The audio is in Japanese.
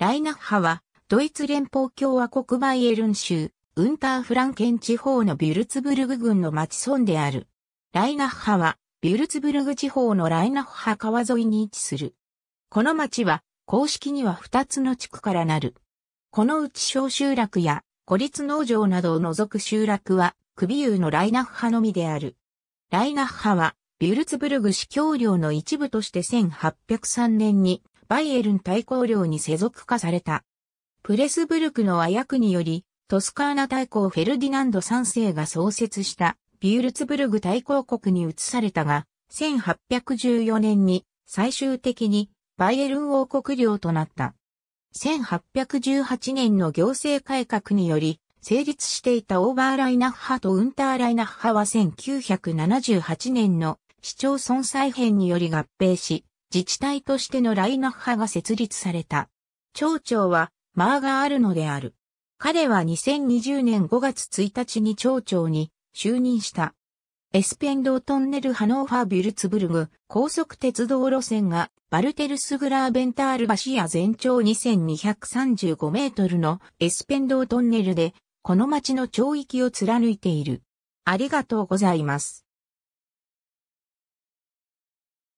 ライナッハは、ドイツ連邦共和国バイエルン州、ウンターフランケン地方のビュルツブルグ郡の町村である。ライナッハは、ビュルツブルグ地方のライナッハ川沿いに位置する。この町は、公式には2つの地区からなる。このうち小集落や、孤立農場などを除く集落は、クビユーのライナッハのみである。ライナッハは、ビュルツブルグ市教領の一部として1803年にバイエルン大公領に世俗化された。プレスブルクの和訳により、トスカーナ大公フェルディナンド3世が創設したビュールツブルグ大公国に移されたが、1814年に最終的にバイエルン王国領となった。1818年の行政改革により、成立していたオーバーライナッハとウンターライナッハは1978年の市町村再編により合併し、自治体としてのライナッハが設立された。町長はマーガールノである。彼は2020年5月1日に町長に就任した。エスペンドートンネルハノーファービュルツブルグ高速鉄道路線がバルテルスグラーベンタール橋や全長2235メートルのエスペンドートンネルでこの町の町域を貫いている。ありがとうございます。